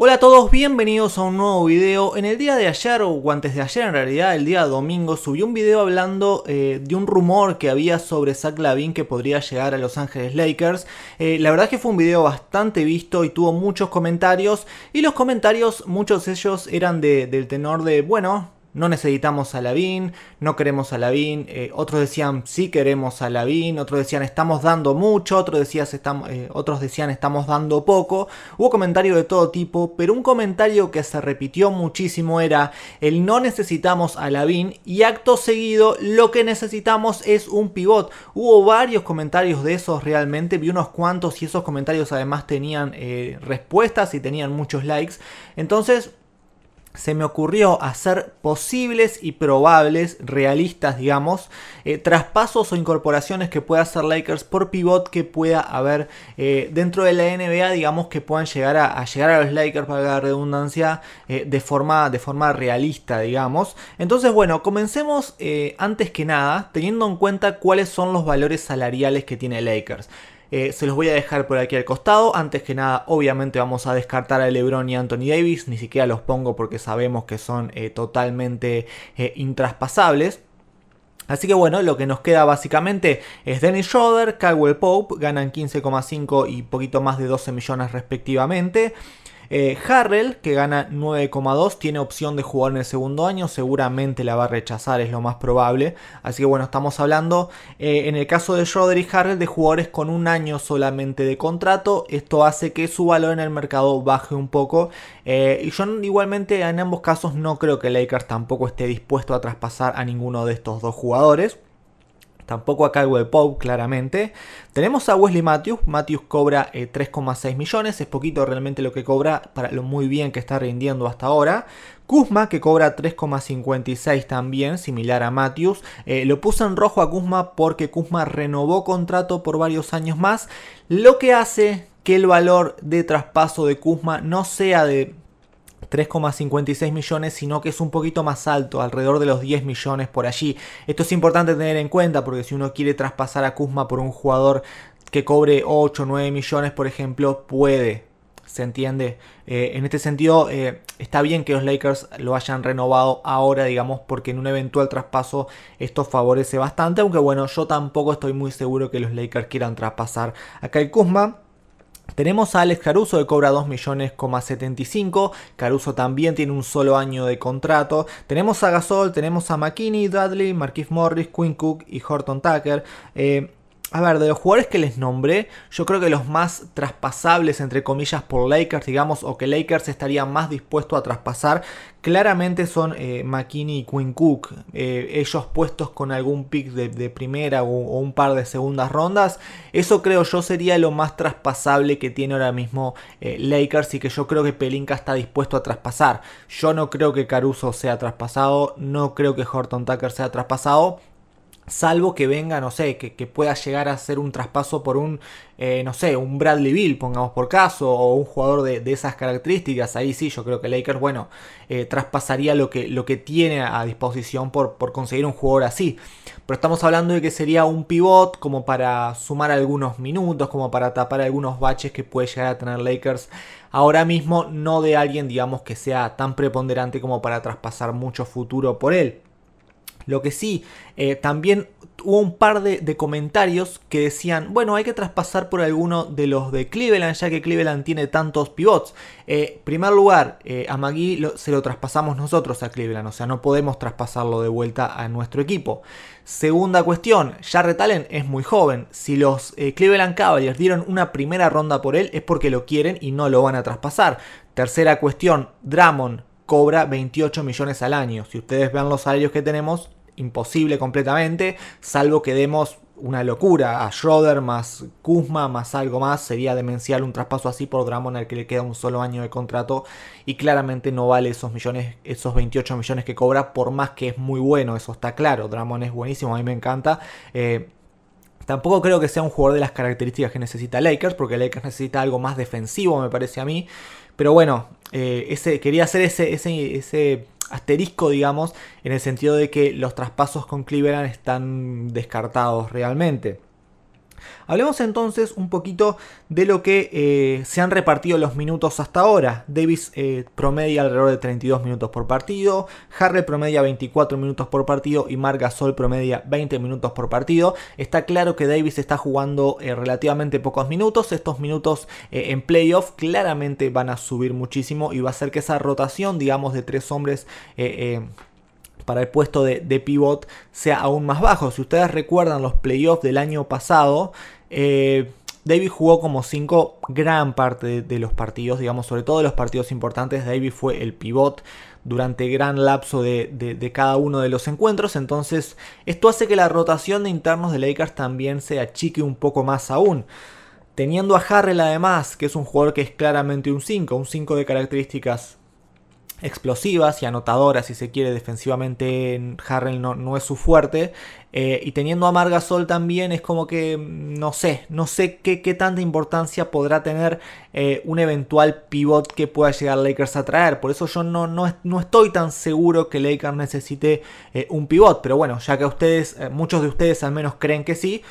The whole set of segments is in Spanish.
Hola a todos, bienvenidos a un nuevo video. En el día de ayer, o antes de ayer en realidad, el día domingo, subí un video hablando eh, de un rumor que había sobre Zach Lavin que podría llegar a Los Ángeles Lakers. Eh, la verdad que fue un video bastante visto y tuvo muchos comentarios. Y los comentarios, muchos de ellos eran del tenor de, bueno, no necesitamos a lavin no queremos a la eh, otros decían sí queremos a Lavín, otros decían estamos dando mucho, eh, otros, decían estamos dando poco, hubo comentarios de todo tipo, pero un comentario que se repitió muchísimo era el no necesitamos a lavin y acto seguido lo que necesitamos es un pivot. Hubo varios comentarios de esos realmente, vi unos cuantos y esos comentarios además tenían eh, respuestas y tenían muchos likes, entonces se me ocurrió hacer posibles y probables, realistas, digamos, eh, traspasos o incorporaciones que pueda hacer Lakers por pivot que pueda haber eh, dentro de la NBA, digamos, que puedan llegar a, llegar a los Lakers, para la redundancia, eh, de, forma, de forma realista, digamos. Entonces, bueno, comencemos antes que nada teniendo en cuenta cuáles son los valores salariales que tiene Lakers. Eh, se los voy a dejar por aquí al costado. Antes que nada, obviamente vamos a descartar a LeBron y Anthony Davis. Ni siquiera los pongo porque sabemos que son eh, totalmente eh, intraspasables. Así que bueno, lo que nos queda básicamente es Dennis Schroeder, Caldwell Pope, ganan 15,5 y poquito más de 12 millones respectivamente. Eh, Harrell, que gana 9,2, tiene opción de jugar en el segundo año, seguramente la va a rechazar, es lo más probable. Así que bueno, estamos hablando eh, en el caso de Schroeder y Harrell de jugadores con un año solamente de contrato. Esto hace que su valor en el mercado baje un poco. Eh, y yo igualmente en ambos casos no creo que Lakers tampoco esté dispuesto a traspasar a ninguno de estos dos jugadores tampoco a de Pope claramente. Tenemos a Wesley Matthews, Matthews cobra 3,6 eh, millones, es poquito realmente lo que cobra para lo muy bien que está rindiendo hasta ahora. Kuzma, que cobra 3,56 también, similar a Matthews. Eh, lo puso en rojo a Kuzma porque Kuzma renovó contrato por varios años más, lo que hace que el valor de traspaso de Kuzma no sea de 3,56 millones, sino que es un poquito más alto, alrededor de los 10 millones por allí. Esto es importante tener en cuenta porque si uno quiere traspasar a Kuzma por un jugador que cobre 8 o 9 millones, por ejemplo, puede. ¿Se entiende? Eh, en este sentido, eh, está bien que los Lakers lo hayan renovado ahora, digamos, porque en un eventual traspaso esto favorece bastante. Aunque bueno, yo tampoco estoy muy seguro que los Lakers quieran traspasar a Kyle Kuzma. Tenemos a Alex Caruso que cobra 2 millones,75. Caruso también tiene un solo año de contrato. Tenemos a Gasol, tenemos a McKinney, Dudley, Marquis Morris, Quinn Cook y Horton Tucker. Eh, a ver, de los jugadores que les nombré, yo creo que los más traspasables, entre comillas, por Lakers, digamos, o que Lakers estaría más dispuesto a traspasar, claramente son eh, McKinney y Quinn Cook. Eh, ellos puestos con algún pick de, primera o, un par de segundas rondas. Eso creo yo sería lo más traspasable que tiene ahora mismo eh, Lakers y que yo creo que Pelinka está dispuesto a traspasar. Yo no creo que Caruso sea traspasado, no creo que Horton Tucker sea traspasado Salvo que venga, no sé, que, pueda llegar a ser un traspaso por un, eh, no sé, un Bradley Bill, pongamos por caso, o un jugador de, esas características. Ahí sí, yo creo que Lakers, bueno, eh, traspasaría lo que, lo que tiene a disposición por, por, conseguir un jugador así. Pero estamos hablando de que sería un pivot como para sumar algunos minutos, como para tapar algunos baches que puede llegar a tener Lakers ahora mismo, no de alguien, digamos, que sea tan preponderante como para traspasar mucho futuro por él. Lo que sí, eh, también hubo un par de, comentarios que decían, bueno, hay que traspasar por alguno de los de Cleveland, ya que Cleveland tiene tantos pivots. En eh, primer lugar, eh, a Magui se lo traspasamos nosotros a Cleveland, o sea, no podemos traspasarlo de vuelta a nuestro equipo. Segunda cuestión, Jarrett Allen es muy joven. Si los Cleveland Cavaliers dieron una primera ronda por él, es porque lo quieren y no lo van a traspasar. Tercera cuestión, Dramon cobra 28 millones al año. Si ustedes vean los salarios que tenemos, imposible completamente, salvo que demos una locura a Schroeder más Kuzma más algo más. Sería demencial un traspaso así por Drummond al que le queda un solo año de contrato y claramente no vale esos millones, esos 28 millones que cobra, por más que es muy bueno, eso está claro. Drummond es buenísimo, a mí me encanta. Eh, tampoco creo que sea un jugador de las características que necesita Lakers, porque Lakers necesita algo más defensivo, me parece a mí. Pero bueno, eh, ese, quería hacer ese, ese asterisco, digamos, en el sentido de que los traspasos con Cleveland están descartados realmente. Hablemos entonces un poquito de lo que eh, se han repartido los minutos hasta ahora. Davis eh, promedia alrededor de 32 minutos por partido, Harrell promedia 24 minutos por partido y Marc Gasol promedia 20 minutos por partido. Está claro que Davis está jugando eh, relativamente pocos minutos. Estos minutos en playoff claramente van a subir muchísimo y va a ser que esa rotación, digamos, de tres hombres para el puesto de, de pivot sea aún más bajo. Si ustedes recuerdan los playoffs del año pasado, eh, David jugó como 5 gran parte de, los partidos, digamos, sobre todo de los partidos importantes. David fue el pivot durante gran lapso de, de, cada uno de los encuentros. Entonces, esto hace que la rotación de internos de Lakers también se achique un poco más aún. Teniendo a Harrell además, que es un jugador que es claramente un 5, un 5 de características explosivas y anotadoras, si se quiere, defensivamente Harrell no, no es su fuerte. Eh, y teniendo a Margasol Sol también es como que mm, no sé, no sé qué, tanta importancia podrá tener eh, un eventual pivot que pueda llegar Lakers a traer. Por eso yo no, no, no estoy tan seguro que Lakers necesite eh, un pivot. Pero bueno, ya que ustedes, muchos de ustedes al menos creen que sí,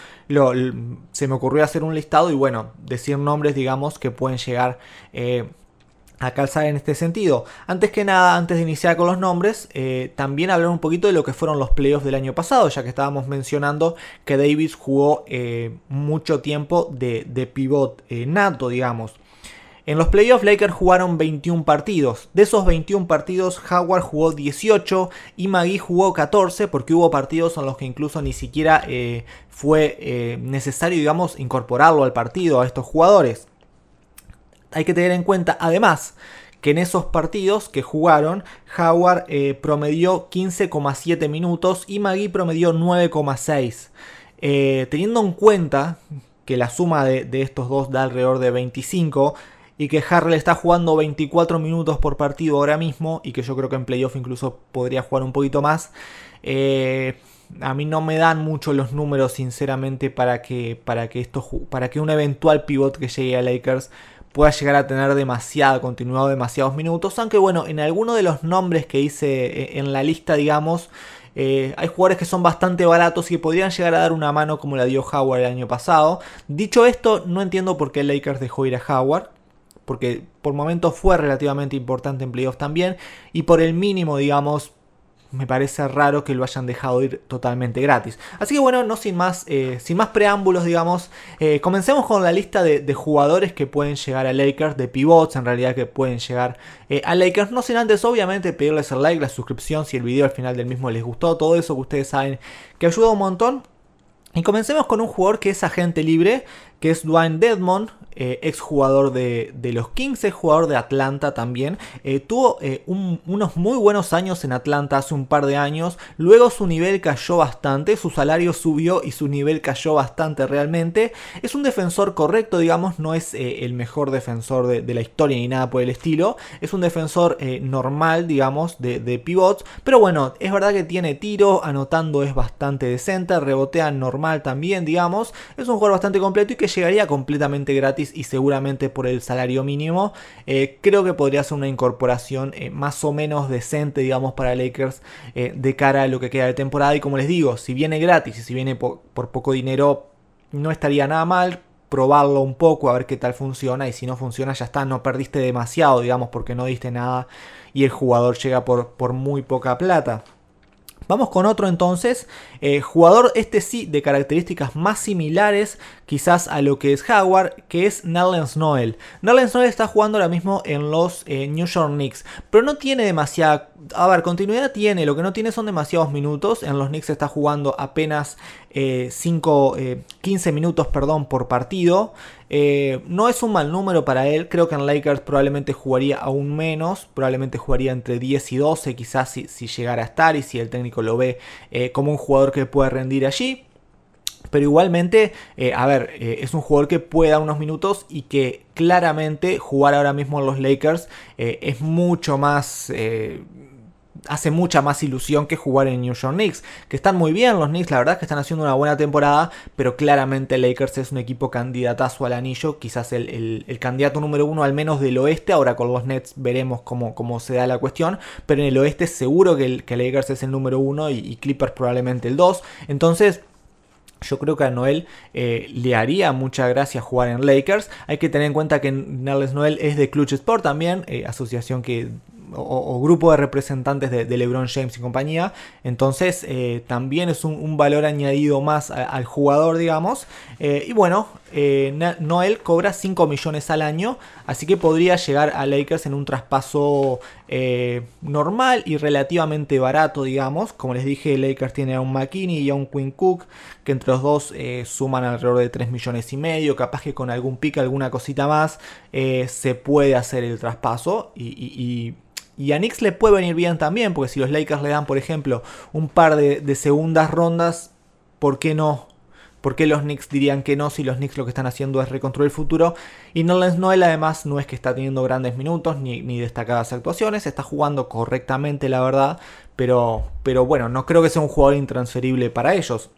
se me ocurrió hacer un listado y bueno, decir nombres, digamos, que pueden llegar a calzar en este sentido. Antes que nada, antes de iniciar con los nombres, eh, también hablar un poquito de lo que fueron los playoffs del año pasado, ya que estábamos mencionando que Davis jugó eh, mucho tiempo de, pivot eh, nato, digamos. En los playoffs, Lakers jugaron 21 partidos. De esos 21 partidos, Howard jugó 18 y Magui jugó 14, porque hubo partidos en los que incluso ni siquiera fue necesario, digamos, incorporarlo al partido a estos jugadores hay que tener en cuenta, además, que en esos partidos que jugaron, Howard eh, promedió 15,7 minutos y Magui promedió 9,6. Eh, teniendo en cuenta que la suma de, estos dos da alrededor de 25 y que Harrell está jugando 24 minutos por partido ahora mismo y que yo creo que en playoff incluso podría jugar un poquito más, eh, a mí no me dan mucho los números sinceramente para que, para que, esto, para que un eventual pivot que llegue a Lakers pueda llegar a tener demasiado continuado, demasiados minutos. Aunque bueno, en alguno de los nombres que hice eh, en la lista, digamos, eh, hay jugadores que son bastante baratos y podrían llegar a dar una mano como la dio Howard el año pasado. Dicho esto, no entiendo por qué Lakers dejó ir a Howard. Porque por momentos fue relativamente importante en playoffs también. Y por el mínimo, digamos, me parece raro que lo hayan dejado ir totalmente gratis. Así que bueno, no sin más, eh, sin más preámbulos, digamos, eh, comencemos con la lista de, jugadores que pueden llegar a Lakers, de pivots en realidad que pueden llegar eh, a Lakers. No sin antes, obviamente, pedirles el like, la suscripción, si el video al final del mismo les gustó, todo eso que ustedes saben que ayuda un montón. Y comencemos con un jugador que es agente libre, que es Dwayne Dedmon, eh, ex jugador de, los Kings, jugador de Atlanta también. Eh, tuvo eh, unos muy buenos años en Atlanta hace un par de años. Luego su nivel cayó bastante, su salario subió y su nivel cayó bastante realmente. Es un defensor correcto, digamos, no es el mejor defensor de, la historia ni nada por el estilo. Es un defensor normal, digamos, de, de pivots. Pero bueno, es verdad que tiene tiro, anotando es bastante decente, rebotea normal también, digamos. Es un jugador bastante completo y que llegaría completamente gratis y seguramente por el salario mínimo. Eh, creo que podría ser una incorporación eh, más o menos decente, digamos, para Lakers eh, de cara a lo que queda de temporada. Y como les digo, si viene gratis y si viene por poco dinero, no estaría nada mal probarlo un poco, a ver qué tal funciona. Y si no funciona, ya está, no perdiste demasiado, digamos, porque no diste nada y el jugador llega por, muy poca plata. Vamos con otro entonces, jugador este sí de características más similares, quizás a lo que es Howard, que es Nerlens Noel. Nerlens Noel está jugando ahora mismo en los eh, New York Knicks, pero no tiene demasiada... A ver, continuidad tiene, lo que no tiene son demasiados minutos. En los Knicks está jugando apenas eh, 15 eh, minutos perdón, por partido. Eh, no es un mal número para él. Creo que en Lakers probablemente jugaría aún menos. Probablemente jugaría entre 10 y 12, quizás si llegara a estar y si el técnico lo ve como un jugador que puede rendir allí. Pero igualmente, eh, a ver, eh, es un jugador que puede unos minutos y que claramente jugar ahora mismo en los Lakers eh, es mucho más hace mucha más ilusión que jugar en New York Knicks. Que están muy bien los Knicks, la verdad que están haciendo una buena temporada, pero claramente Lakers es un equipo candidatazo al anillo, quizás el, candidato número uno al menos del oeste. Ahora con los Nets veremos cómo, cómo se da la cuestión, pero en el oeste seguro que, el, que Lakers es el número uno y, Clippers probablemente el dos. Entonces... Yo creo que a Noel le haría mucha gracia jugar en Lakers. Hay que tener en cuenta que Nerles Noel es de Clutch Sport también, asociación que o, grupo de representantes de, LeBron James y compañía. Entonces eh, también es un, valor añadido más al jugador, digamos. Eh, y bueno, eh, Noel cobra 5 millones al año, así que podría llegar a Lakers en un traspaso normal y relativamente barato, digamos. Como les dije, Lakers tiene a un McKinney y a un Quinn Cook, que entre los dos suman alrededor de 3 millones y medio, capaz que con algún pick, alguna cosita más, se puede hacer el traspaso y y a Knicks le puede venir bien también, porque si los Lakers le dan, por ejemplo, un par de, segundas rondas, ¿por qué no? ¿Por qué los Knicks dirían que no si los Knicks lo que están haciendo es reconstruir el futuro? Y Nolan Noel además no es que está teniendo grandes minutos ni, destacadas actuaciones, está jugando correctamente la verdad, pero, pero bueno, no creo que sea un jugador intransferible para ellos.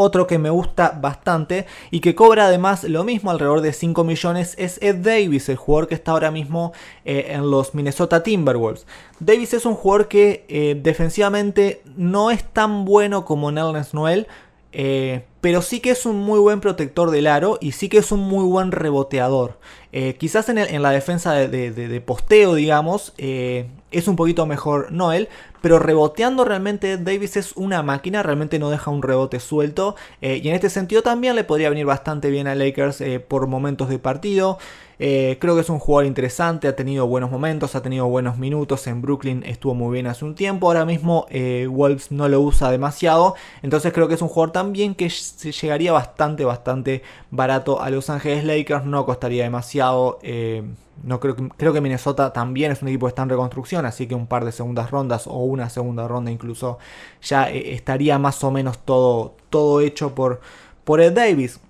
Otro que me gusta bastante y que cobra además lo mismo, alrededor de 5 millones, es Ed Davis, el jugador que está ahora mismo eh, en los Minnesota Timberwolves. Davis es un jugador que eh, defensivamente no es tan bueno como Nelson Noel. Eh, pero sí que es un muy buen protector del aro y sí que es un muy buen reboteador. Eh, quizás en, la defensa de, posteo, digamos, eh, es un poquito mejor Noel, pero reboteando realmente Davis es una máquina, realmente no deja un rebote suelto eh, y en este sentido también le podría venir bastante bien a Lakers por momentos de partido. creo que es un jugador interesante, ha tenido buenos momentos, ha tenido buenos minutos, en Brooklyn estuvo muy bien hace un tiempo, ahora mismo Wolves no lo usa demasiado, entonces creo que es un jugador también que se llegaría bastante, bastante barato a Los Ángeles Lakers, no costaría demasiado. Eh, no creo, creo que Minnesota también es un equipo que está en reconstrucción, así que un par de segundas rondas o una segunda ronda incluso ya eh, estaría más o menos todo, todo hecho por, por Ed Davis.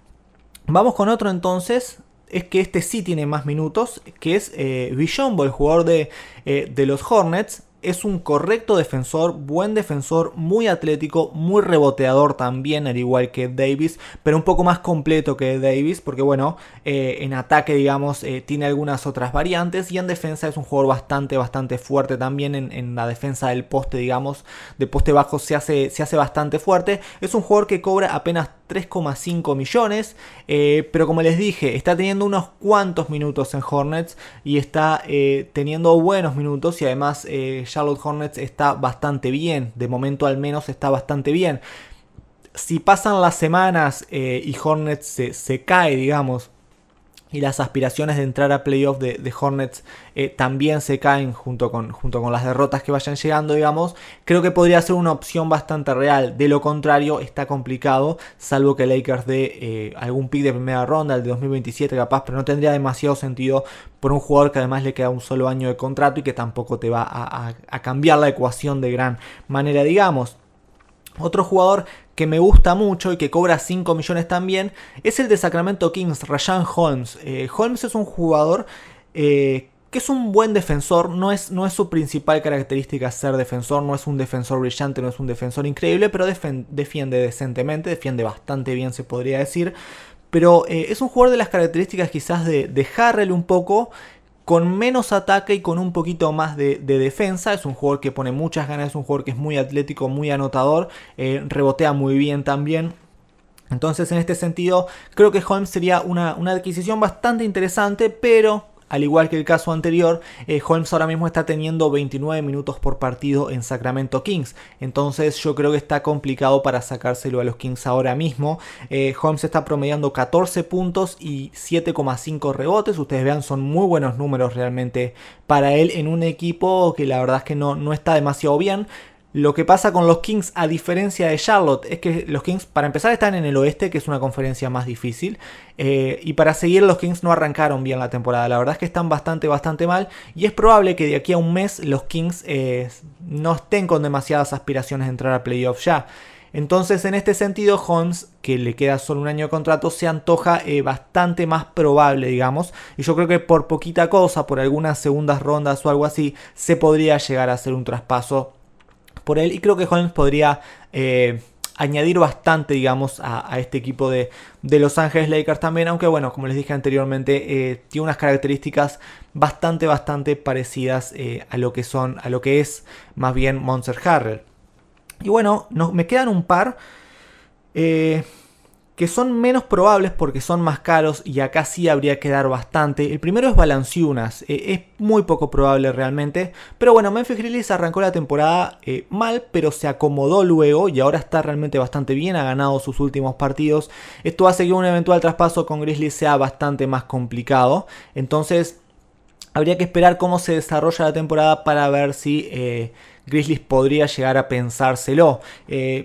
Vamos con otro entonces, es que este sí tiene más minutos, que es eh, el jugador de, eh, de los Hornets, es un correcto defensor, buen defensor, muy atlético, muy reboteador también, al igual que Davis, pero un poco más completo que Davis, porque bueno, eh, en ataque, digamos, eh, tiene algunas otras variantes y en defensa es un jugador bastante, bastante fuerte también en, la defensa del poste, digamos, de poste bajo se hace, se hace bastante fuerte. Es un jugador que cobra apenas 3,5 millones, eh, pero como les dije, está teniendo unos cuantos minutos en Hornets y está teniendo buenos minutos y además ya Charlotte Hornets está bastante bien, de momento al menos está bastante bien. Si pasan las semanas eh, y Hornets se cae, digamos, y las aspiraciones de entrar a playoff de, Hornets eh, también se caen junto con, junto con las derrotas que vayan llegando, digamos, creo que podría ser una opción bastante real. De lo contrario, está complicado, salvo que Lakers dé eh, algún pick de primera ronda, el de 2027 capaz, pero no tendría demasiado sentido por un jugador que además le queda un solo año de contrato y que tampoco te va a, a cambiar la ecuación de gran manera, digamos. Otro jugador que me gusta mucho y que cobra 5 millones también, es el de Sacramento Kings, Ryan Holmes. Eh, Holmes es un jugador eh, que es un buen defensor, no es, no es, su principal característica ser defensor, no es un defensor brillante, no es un defensor increíble, pero defiende decentemente, defiende bastante bien se podría decir. Pero eh, es un jugador de las características quizás de, de Harrell un poco, con menos ataque y con un poquito más de, defensa. Es un jugador que pone muchas ganas, es un jugador que es muy atlético, muy anotador, eh, rebotea muy bien también. Entonces, en este sentido, creo que Holmes sería una adquisición bastante interesante, pero al igual que el caso anterior, eh, Holmes ahora mismo está teniendo 29 minutos por partido en Sacramento Kings. Entonces yo creo que está complicado para sacárselo a los Kings ahora mismo. Eh, Holmes está promediando 14 puntos y 7,5 rebotes. Ustedes vean, son muy buenos números realmente para él en un equipo que la verdad es que no, no está demasiado bien. Lo que pasa con los Kings, a diferencia de Charlotte, es que los Kings, para empezar, están en el oeste, que es una conferencia más difícil. Eh, y para seguir, los Kings no arrancaron bien la temporada. La verdad es que están bastante, bastante mal. Y es probable que de aquí a un mes los Kings eh, no estén con demasiadas aspiraciones de entrar a playoffs ya. Entonces, en este sentido, Holmes, que le queda solo un año de contrato, se antoja eh, bastante más probable, digamos. Y yo creo que por poquita cosa, por algunas segundas rondas o algo así, se podría llegar a hacer un traspaso por él. Y creo que Holmes podría eh, añadir bastante, digamos, a, este equipo de, Los Ángeles Lakers también. Aunque bueno, como les dije anteriormente, eh, tiene unas características bastante, bastante parecidas eh, a lo que son, a lo que es más bien Monster Harrell. Y bueno, no, me quedan un par que son menos probables porque son más caros y acá sí habría que dar bastante. El primero es Balanciunas, eh, es muy poco probable realmente, pero bueno, Memphis Grizzlies arrancó la temporada eh, mal, pero se acomodó luego y ahora está realmente bastante bien, ha ganado sus últimos partidos. Esto hace que un eventual traspaso con Grizzlies sea bastante más complicado, entonces habría que esperar cómo se desarrolla la temporada para ver si... Eh, Grizzlies podría llegar a pensárselo.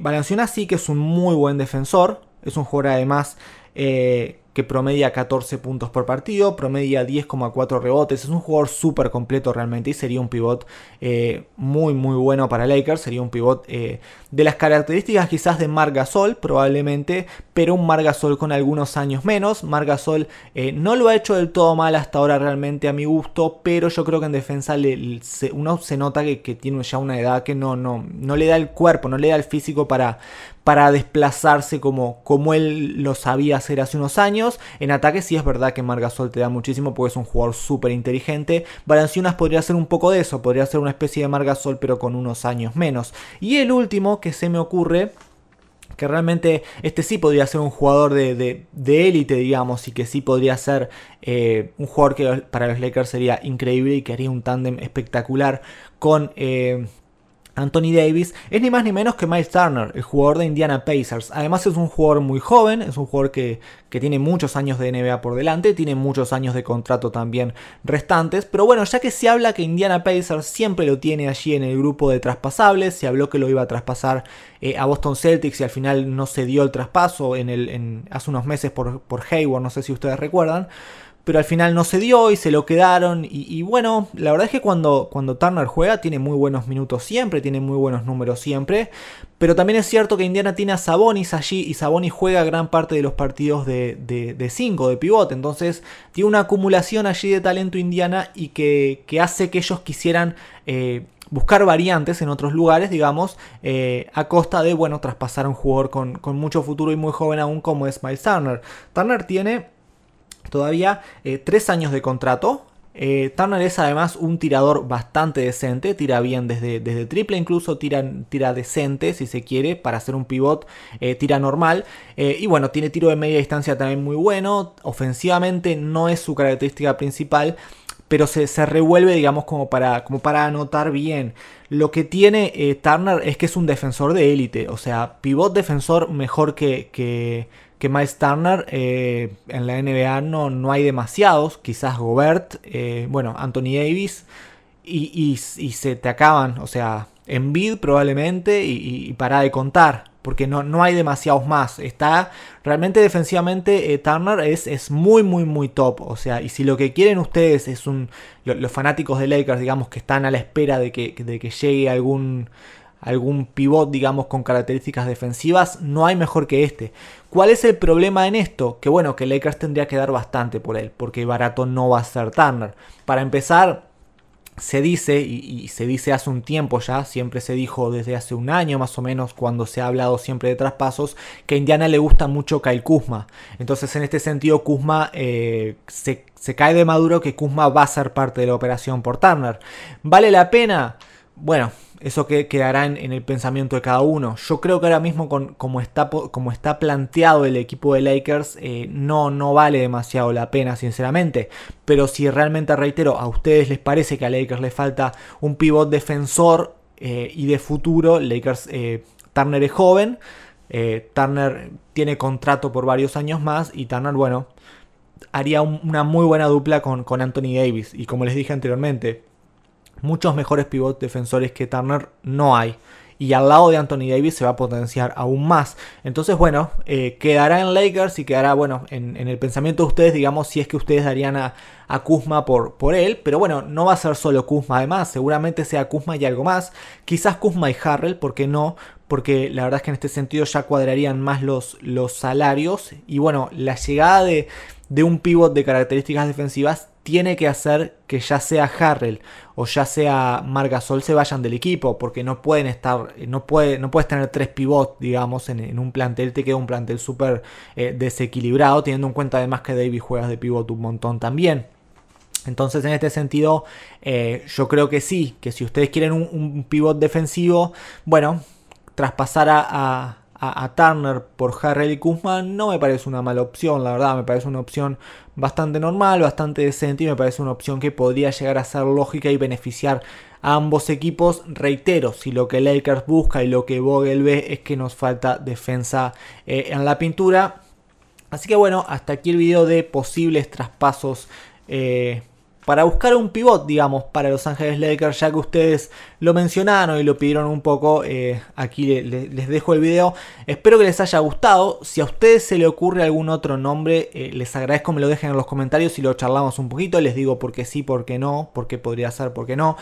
Balanciunas sí que es un muy buen defensor, es un jugador además eh, que promedia 14 puntos por partido, promedia 10,4 rebotes. Es un jugador súper completo realmente y sería un pivot eh, muy, muy bueno para Lakers. Sería un pivot eh, de las características quizás de Margasol, probablemente, pero un Margasol con algunos años menos. Margasol no lo ha hecho del todo mal hasta ahora, realmente a mi gusto, pero yo creo que en defensa le, se, uno se nota que, tiene ya una edad que no, no le da el cuerpo, no le da el físico para, para desplazarse como, como él lo sabía hacer hace unos años. En ataque sí es verdad que Margasol te da muchísimo porque es un jugador súper inteligente. Valenciunas podría ser un poco de eso, podría ser una especie de Margasol pero con unos años menos. Y el último que se me ocurre que realmente este sí podría ser un jugador de, élite, digamos, y que sí podría ser eh, un jugador que para los Lakers sería increíble y que haría un tándem espectacular con eh, Anthony Davis es ni más ni menos que Miles Turner, el jugador de Indiana Pacers. Además es un jugador muy joven, es un jugador que, tiene muchos años de NBA por delante, tiene muchos años de contrato también restantes, pero bueno, ya que se habla que Indiana Pacers siempre lo tiene allí en el grupo de traspasables, se habló que lo iba a traspasar eh, a Boston Celtics y al final no se dio el traspaso en el, hace unos meses por Hayward, no sé si ustedes recuerdan pero al final no se dio y se lo quedaron. Y, bueno, la verdad es que cuando, cuando Turner juega tiene muy buenos minutos siempre, tiene muy buenos números siempre. Pero también es cierto que Indiana tiene a Sabonis allí y Sabonis juega gran parte de los partidos de 5, de, de pivote. Entonces tiene una acumulación allí de talento Indiana y que, hace que ellos quisieran... Eh, buscar variantes en otros lugares, digamos, eh, a costa de, bueno, traspasar a un jugador con, con mucho futuro y muy joven aún como es Miles Turner. Turner tiene todavía, eh, tres años de contrato. Eh, Turner es además un tirador bastante decente, tira bien desde, desde triple, incluso tira, tira, decente si se quiere, para hacer un pivot eh, tira normal. y bueno, tiene tiro de media distancia también muy bueno, ofensivamente no es su característica principal, pero se, se revuelve digamos como para, como para anotar bien. Lo que tiene Turner es que es un defensor de élite, o sea, pivot defensor mejor que que Miles Turner eh, en la NBA no, no, hay demasiados, quizás Gobert, eh, bueno, Anthony Davis, y, se te acaban, o sea, en bid probablemente, y, para de contar, porque no, no hay demasiados más. Está realmente defensivamente eh, Turner es, es muy, muy, muy top, o sea, y si lo que quieren ustedes es un, los fanáticos de Lakers, digamos, que están a la espera de que, de que llegue algún algún pivot, digamos, con características defensivas, no hay mejor que este. ¿Cuál es el problema en esto? Que bueno, que Lakers tendría que dar bastante por él, porque barato no va a ser Turner. Para empezar, se dice, y, se dice hace un tiempo ya, siempre se dijo desde hace un año más o menos, cuando se ha hablado siempre de traspasos, que a Indiana le gusta mucho Kyle Kuzma. Entonces, en este sentido, Kuzma eh, se, se cae de maduro que Kuzma va a ser parte de la operación por Turner. ¿Vale la pena? Bueno, eso que quedará en, el pensamiento de cada uno. Yo creo que ahora mismo, como, está, como está planteado el equipo de Lakers, eh, no, no vale demasiado la pena, sinceramente. Pero si realmente, reitero, a ustedes les parece que a Lakers le falta un pivot defensor eh, y de futuro, Lakers, eh, Turner es joven. Turner tiene contrato por varios años más y Turner, bueno, haría una muy buena dupla con, con Anthony Davis. Y como les dije anteriormente, muchos mejores pivots defensores que Turner no hay. Y al lado de Anthony Davis se va a potenciar aún más. Entonces, bueno, eh, quedará en Lakers y quedará, bueno, en, el pensamiento de ustedes, digamos, si es que ustedes darían a, a Kuzma por, por, él. Pero bueno, no va a ser solo Kuzma, además, seguramente sea Kuzma y algo más. Quizás Kuzma y Harrell, ¿por qué no? Porque la verdad es que en este sentido ya cuadrarían más los, los salarios. Y bueno, la llegada de, de un pivot de características defensivas tiene que hacer que ya sea Harrell o ya sea Margasol se vayan del equipo, porque no pueden estar, no, puede, no puedes tener tres pivots, digamos, en, un plantel, te queda un plantel súper eh, desequilibrado, teniendo en cuenta además que Davis juega de pivot un montón también. Entonces, en este sentido, eh, yo creo que sí, que si ustedes quieren un, pivot defensivo, bueno, traspasar a a, Turner por Harrell y Kuzman no me parece una mala opción, la verdad, me parece una opción bastante normal, bastante decente y me parece una opción que podría llegar a ser lógica y beneficiar a ambos equipos. Reitero, si lo que Lakers busca y lo que Vogel ve es que nos falta defensa eh, en la pintura. Así que bueno, hasta aquí el video de posibles traspasos. Eh, para buscar un pivot, digamos, para Los Ángeles Lakers, ya que ustedes lo mencionaron y lo pidieron un poco. Eh, aquí les dejo el video. Espero que les haya gustado. Si a ustedes se le ocurre algún otro nombre, eh, les agradezco me lo dejen en los comentarios y lo charlamos un poquito. Les digo por qué sí, por qué no, por qué podría ser, por qué no.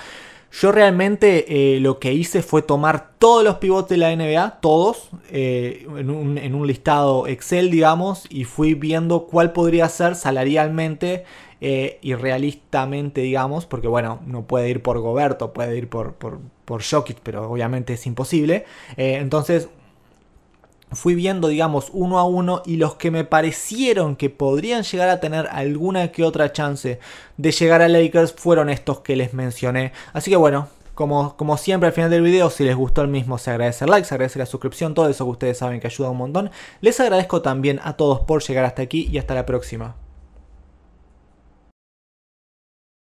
Yo realmente eh, lo que hice fue tomar todos los pivots de la NBA, todos, en, un, en, un, listado Excel, digamos, y fui viendo cuál podría ser salarialmente y eh, irrealistamente, digamos, porque bueno, no puede ir por Goberto, puede ir por, por, por Jokic, pero obviamente es imposible. Eh, entonces, fui viendo, digamos, uno a uno y los que me parecieron que podrían llegar a tener alguna que otra chance de llegar a Lakers fueron estos que les mencioné. Así que bueno. Como, como siempre al final del video, si les gustó el mismo, se agradece el like, se agradece la suscripción, todo eso que ustedes saben que ayuda un montón. Les agradezco también a todos por llegar hasta aquí y hasta la próxima.